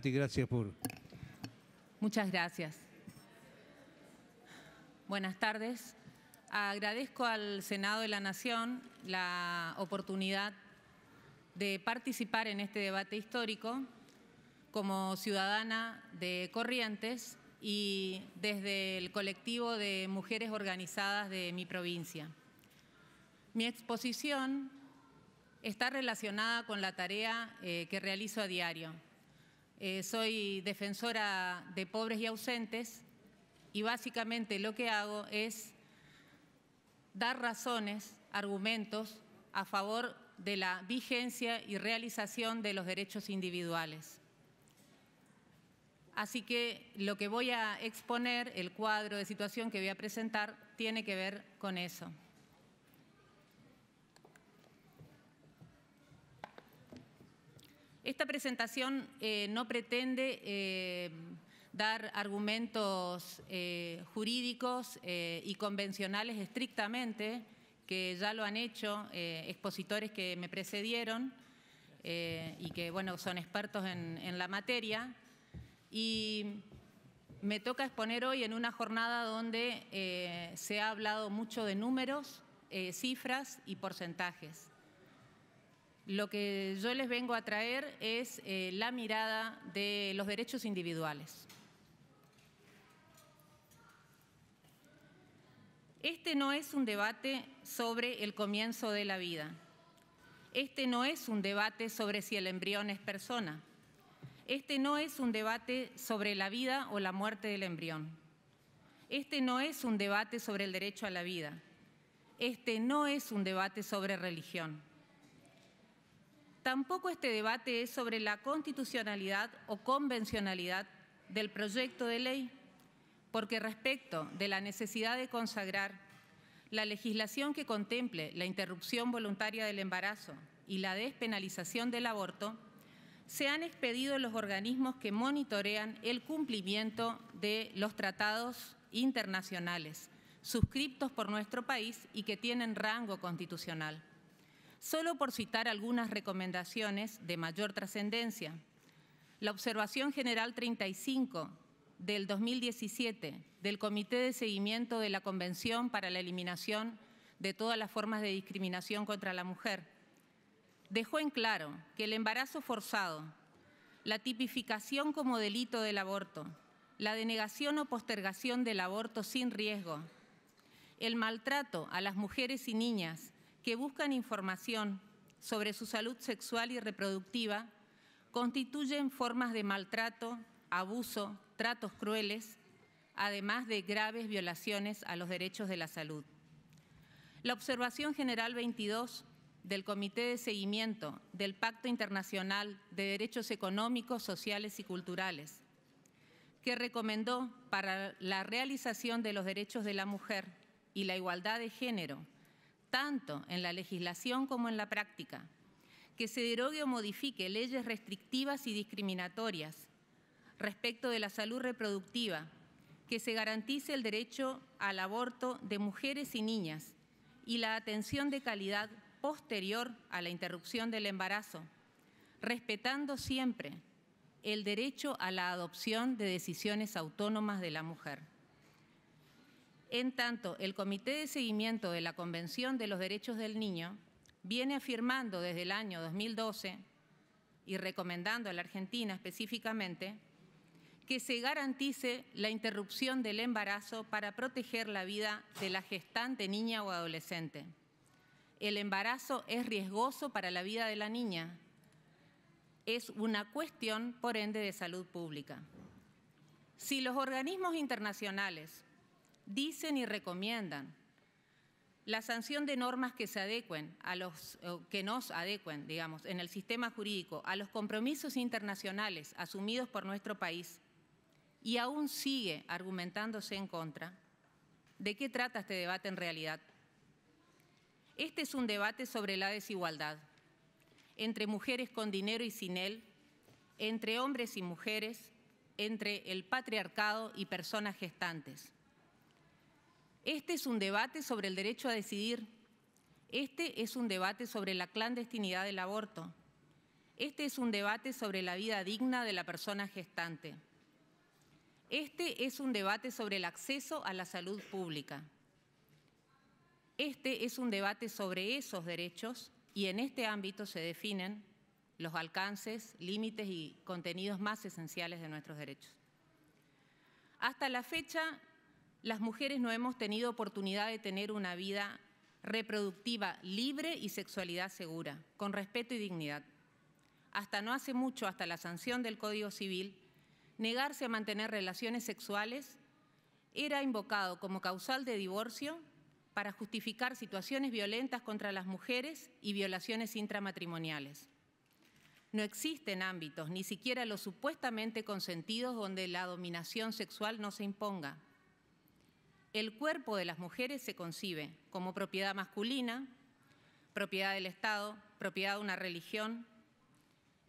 Gracias por. Muchas gracias. Buenas tardes. Agradezco al Senado de la Nación la oportunidad de participar en este debate histórico como ciudadana de Corrientes y desde el colectivo de mujeres organizadas de mi provincia. Mi exposición está relacionada con la tarea eh, que realizo a diario, eh, soy defensora de pobres y ausentes y básicamente lo que hago es dar razones, argumentos a favor de la vigencia y realización de los derechos individuales. Así que lo que voy a exponer, el cuadro de situación que voy a presentar, tiene que ver con eso. Esta presentación eh, no pretende eh, dar argumentos eh, jurídicos y convencionales estrictamente, que ya lo han hecho expositores que me precedieron y que bueno, son expertos en, la materia. Y me toca exponer hoy en una jornada donde se ha hablado mucho de números, cifras y porcentajes. Lo que yo les vengo a traer es eh, la mirada de los derechos individuales. Este no es un debate sobre el comienzo de la vida. Este no es un debate sobre si el embrión es persona. Este no es un debate sobre la vida o la muerte del embrión. Este no es un debate sobre el derecho a la vida. Este no es un debate sobre religión. Tampoco este debate es sobre la constitucionalidad o convencionalidad del proyecto de ley, porque respecto de la necesidad de consagrar la legislación que contemple la interrupción voluntaria del embarazo y la despenalización del aborto, se han expedido los organismos que monitorean el cumplimiento de los tratados internacionales suscriptos por nuestro país y que tienen rango constitucional solo por citar algunas recomendaciones de mayor trascendencia. La Observación General 35 del 2017 del Comité de Seguimiento de la Convención para la Eliminación de todas las formas de discriminación contra la mujer dejó en claro que el embarazo forzado, la tipificación como delito del aborto, la denegación o postergación del aborto sin riesgo, el maltrato a las mujeres y niñas que buscan información sobre su salud sexual y reproductiva constituyen formas de maltrato, abuso, tratos crueles, además de graves violaciones a los derechos de la salud. La Observación General 22 del Comité de Seguimiento del Pacto Internacional de Derechos Económicos, Sociales y Culturales, que recomendó para la realización de los derechos de la mujer y la igualdad de género tanto en la legislación como en la práctica, que se derogue o modifique leyes restrictivas y discriminatorias respecto de la salud reproductiva, que se garantice el derecho al aborto de mujeres y niñas y la atención de calidad posterior a la interrupción del embarazo, respetando siempre el derecho a la adopción de decisiones autónomas de la mujer. En tanto, el Comité de Seguimiento de la Convención de los Derechos del Niño viene afirmando desde el año 2012 y recomendando a la Argentina específicamente que se garantice la interrupción del embarazo para proteger la vida de la gestante niña o adolescente. El embarazo es riesgoso para la vida de la niña. Es una cuestión, por ende, de salud pública. Si los organismos internacionales dicen y recomiendan. La sanción de normas que se adecuen a los eh, que nos adecuen, digamos, en el sistema jurídico a los compromisos internacionales asumidos por nuestro país y aún sigue argumentándose en contra. ¿De qué trata este debate en realidad? Este es un debate sobre la desigualdad entre mujeres con dinero y sin él, entre hombres y mujeres, entre el patriarcado y personas gestantes. Este es un debate sobre el derecho a decidir. Este es un debate sobre la clandestinidad del aborto. Este es un debate sobre la vida digna de la persona gestante. Este es un debate sobre el acceso a la salud pública. Este es un debate sobre esos derechos y en este ámbito se definen los alcances, límites y contenidos más esenciales de nuestros derechos. Hasta la fecha, las mujeres no hemos tenido oportunidad de tener una vida reproductiva libre y sexualidad segura, con respeto y dignidad. Hasta no hace mucho, hasta la sanción del Código Civil, negarse a mantener relaciones sexuales era invocado como causal de divorcio para justificar situaciones violentas contra las mujeres y violaciones intramatrimoniales. No existen ámbitos, ni siquiera los supuestamente consentidos, donde la dominación sexual no se imponga el cuerpo de las mujeres se concibe como propiedad masculina, propiedad del Estado, propiedad de una religión,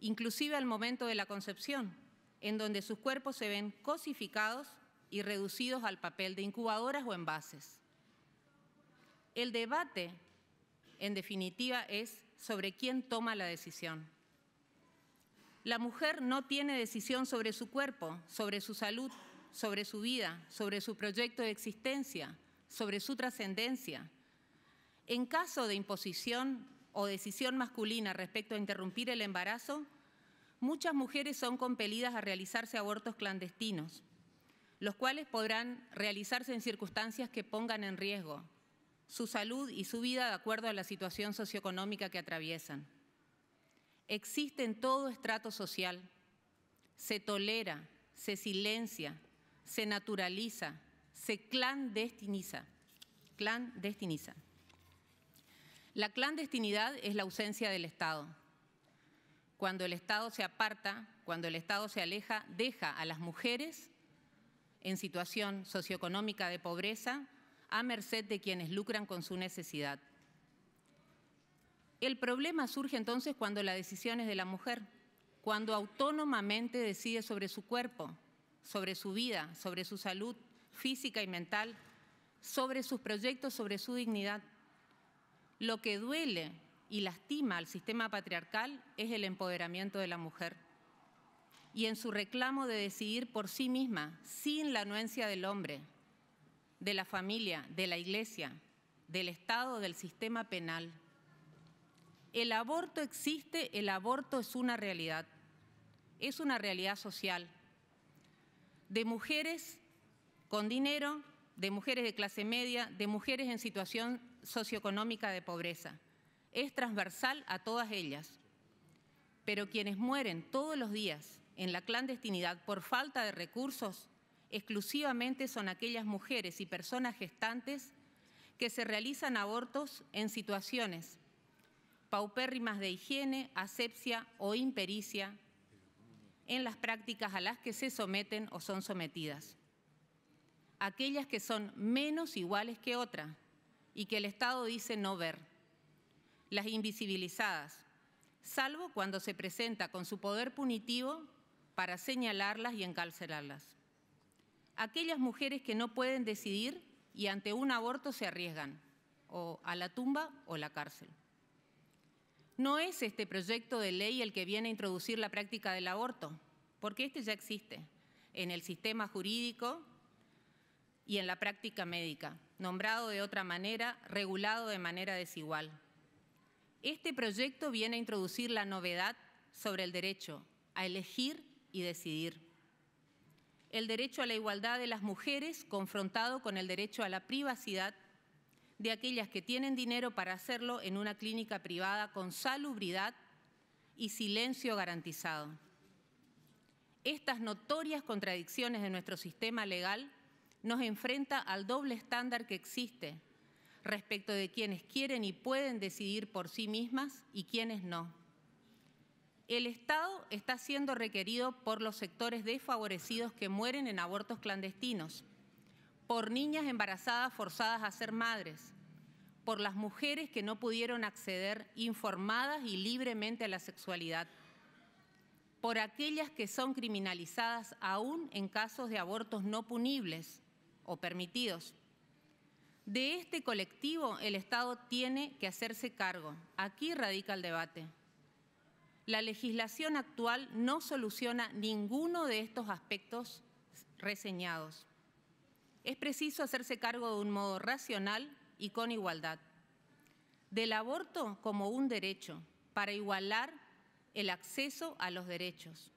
inclusive al momento de la concepción, en donde sus cuerpos se ven cosificados y reducidos al papel de incubadoras o envases. El debate, en definitiva, es sobre quién toma la decisión. La mujer no tiene decisión sobre su cuerpo, sobre su salud, sobre su vida, sobre su proyecto de existencia, sobre su trascendencia. En caso de imposición o decisión masculina respecto a interrumpir el embarazo, muchas mujeres son compelidas a realizarse abortos clandestinos, los cuales podrán realizarse en circunstancias que pongan en riesgo su salud y su vida de acuerdo a la situación socioeconómica que atraviesan. Existe en todo estrato social, se tolera, se silencia, se naturaliza, se clandestiniza. Clandestiniza. La clandestinidad es la ausencia del Estado. Cuando el Estado se aparta, cuando el Estado se aleja, deja a las mujeres en situación socioeconómica de pobreza a merced de quienes lucran con su necesidad. El problema surge entonces cuando la decisión es de la mujer, cuando autónomamente decide sobre su cuerpo, sobre su vida, sobre su salud física y mental, sobre sus proyectos, sobre su dignidad. Lo que duele y lastima al sistema patriarcal es el empoderamiento de la mujer y en su reclamo de decidir por sí misma, sin la anuencia del hombre, de la familia, de la iglesia, del Estado, del sistema penal. El aborto existe, el aborto es una realidad, es una realidad social, de mujeres con dinero, de mujeres de clase media, de mujeres en situación socioeconómica de pobreza. Es transversal a todas ellas. Pero quienes mueren todos los días en la clandestinidad por falta de recursos exclusivamente son aquellas mujeres y personas gestantes que se realizan abortos en situaciones paupérrimas de higiene, asepsia o impericia, en las prácticas a las que se someten o son sometidas, aquellas que son menos iguales que otra y que el Estado dice no ver, las invisibilizadas, salvo cuando se presenta con su poder punitivo para señalarlas y encarcelarlas. Aquellas mujeres que no pueden decidir y ante un aborto se arriesgan, o a la tumba o la cárcel. No es este proyecto de ley el que viene a introducir la práctica del aborto, porque este ya existe en el sistema jurídico y en la práctica médica, nombrado de otra manera, regulado de manera desigual. Este proyecto viene a introducir la novedad sobre el derecho a elegir y decidir. El derecho a la igualdad de las mujeres confrontado con el derecho a la privacidad de aquellas que tienen dinero para hacerlo en una clínica privada con salubridad y silencio garantizado. Estas notorias contradicciones de nuestro sistema legal nos enfrenta al doble estándar que existe respecto de quienes quieren y pueden decidir por sí mismas y quienes no. El Estado está siendo requerido por los sectores desfavorecidos que mueren en abortos clandestinos por niñas embarazadas forzadas a ser madres, por las mujeres que no pudieron acceder informadas y libremente a la sexualidad, por aquellas que son criminalizadas aún en casos de abortos no punibles o permitidos. De este colectivo el Estado tiene que hacerse cargo. Aquí radica el debate. La legislación actual no soluciona ninguno de estos aspectos reseñados es preciso hacerse cargo de un modo racional y con igualdad del aborto como un derecho para igualar el acceso a los derechos,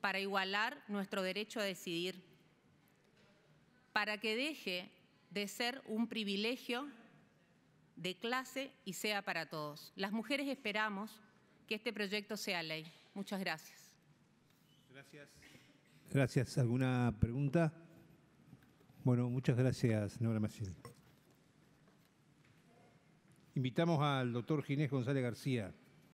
para igualar nuestro derecho a decidir, para que deje de ser un privilegio de clase y sea para todos. Las mujeres esperamos que este proyecto sea ley. Muchas gracias. Gracias. Gracias. ¿Alguna pregunta? Bueno, muchas gracias, señora Maciel. Invitamos al doctor Ginés González García.